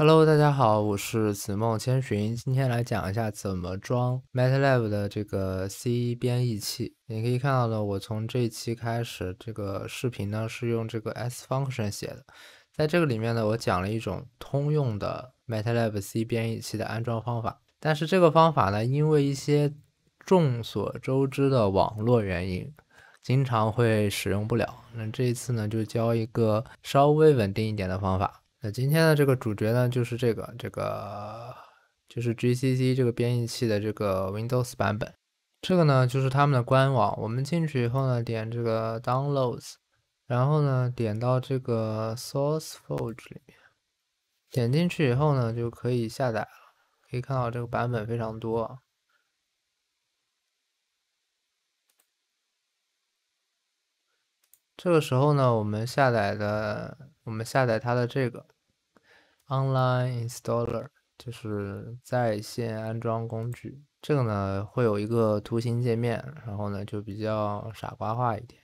Hello，大家好，我是子梦千寻，今天来讲一下怎么装 MATLAB 的这个 C 编译器。你可以看到呢，我从这一期开始，这个视频呢是用这个 S function 写的。在这个里面呢，我讲了一种通用的 MATLAB C 编译器的安装方法。但是这个方法呢，因为一些众所周知的网络原因，经常会使用不了。那这一次呢，就教一个稍微稳定一点的方法。那今天的这个主角呢，就是这个这个就是 GCC 这个编译器的这个 Windows 版本。这个呢就是他们的官网，我们进去以后呢，点这个 Downloads，然后呢点到这个 SourceForge 里面，点进去以后呢就可以下载了。可以看到这个版本非常多。这个时候呢，我们下载的，我们下载它的这个 online installer，就是在线安装工具。这个呢，会有一个图形界面，然后呢，就比较傻瓜化一点。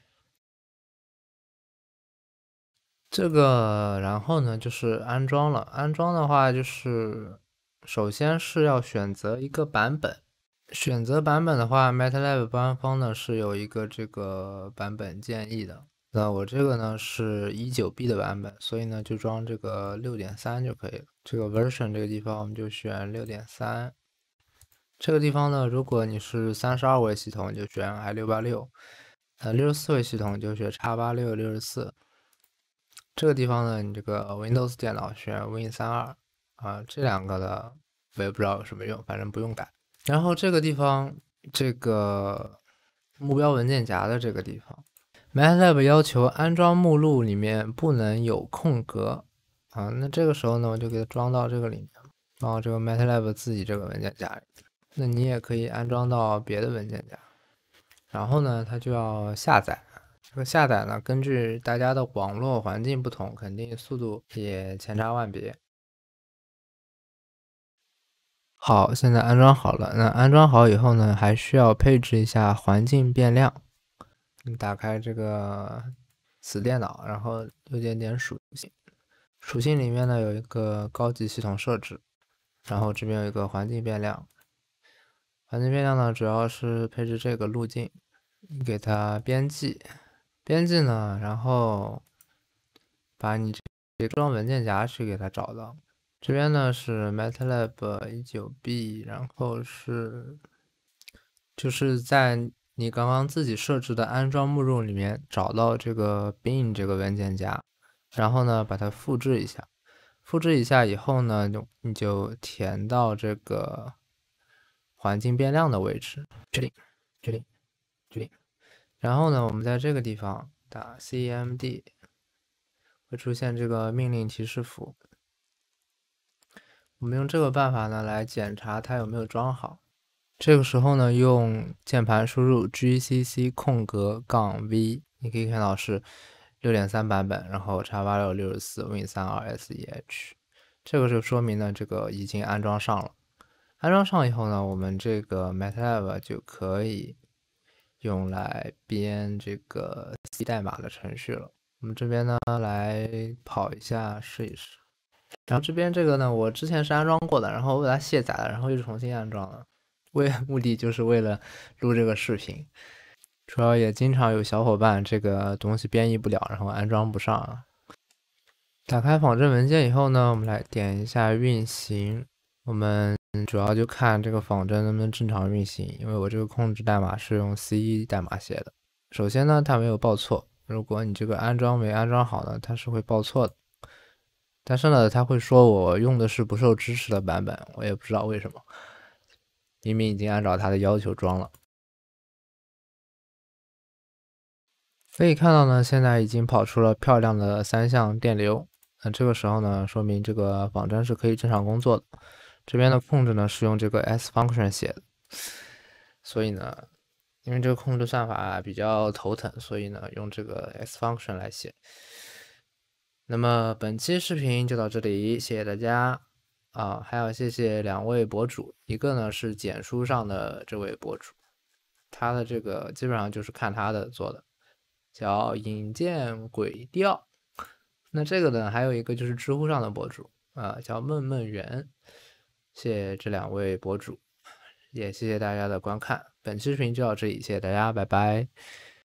这个，然后呢，就是安装了。安装的话，就是首先是要选择一个版本。选择版本的话，MATLAB 官方呢是有一个这个版本建议的。那我这个呢是一九 B 的版本，所以呢就装这个六点三就可以了。这个 version 这个地方我们就选六点三。这个地方呢，如果你是三十二位系统就选 i 六八六，呃六十四位系统就选叉八六六十四。这个地方呢，你这个 Windows 电脑选 Win 三二啊，这两个的我也不知道有什么用，反正不用改。然后这个地方，这个目标文件夹的这个地方。Matlab 要求安装目录里面不能有空格啊。那这个时候呢，我就给它装到这个里面，装到这个 Matlab 自己这个文件夹里。那你也可以安装到别的文件夹。然后呢，它就要下载。这个下载呢，根据大家的网络环境不同，肯定速度也千差万别。好，现在安装好了。那安装好以后呢，还需要配置一下环境变量。你打开这个此电脑，然后右键点属性，属性里面呢有一个高级系统设置，然后这边有一个环境变量，环境变量呢主要是配置这个路径，你给它编辑，编辑呢，然后把你这装文件夹去给它找到，这边呢是 MATLAB 19b，然后是就是在。你刚刚自己设置的安装目录里面找到这个 bin 这个文件夹，然后呢把它复制一下，复制一下以后呢就你就填到这个环境变量的位置。确定，确定，确定。然后呢我们在这个地方打 cmd，会出现这个命令提示符。我们用这个办法呢来检查它有没有装好。这个时候呢，用键盘输入 gcc 空格杠 v，你可以看到是六点三版本，然后叉八六六十四 Win 三二 S E H，这个就说明呢，这个已经安装上了。安装上以后呢，我们这个 MATLAB 就可以用来编这个 C 代码的程序了。我们这边呢，来跑一下试一试。然后这边这个呢，我之前是安装过的，然后我给它卸载了，然后又重新安装了。为目的就是为了录这个视频，主要也经常有小伙伴这个东西编译不了，然后安装不上。打开仿真文件以后呢，我们来点一下运行。我们主要就看这个仿真能不能正常运行，因为我这个控制代码是用 C 代码写的。首先呢，它没有报错。如果你这个安装没安装好呢，它是会报错。但是呢，它会说我用的是不受支持的版本，我也不知道为什么。明明已经按照他的要求装了，可以看到呢，现在已经跑出了漂亮的三相电流。那这个时候呢，说明这个仿真是可以正常工作的。这边的控制呢，是用这个 S function 写的，所以呢，因为这个控制算法比较头疼，所以呢，用这个 S function 来写。那么本期视频就到这里，谢谢大家。啊，还要谢谢两位博主，一个呢是简书上的这位博主，他的这个基本上就是看他的做的，叫引荐鬼调。那这个呢，还有一个就是知乎上的博主，啊，叫梦梦缘。谢谢这两位博主，也谢谢大家的观看，本期视频就到这里，谢谢大家，拜拜。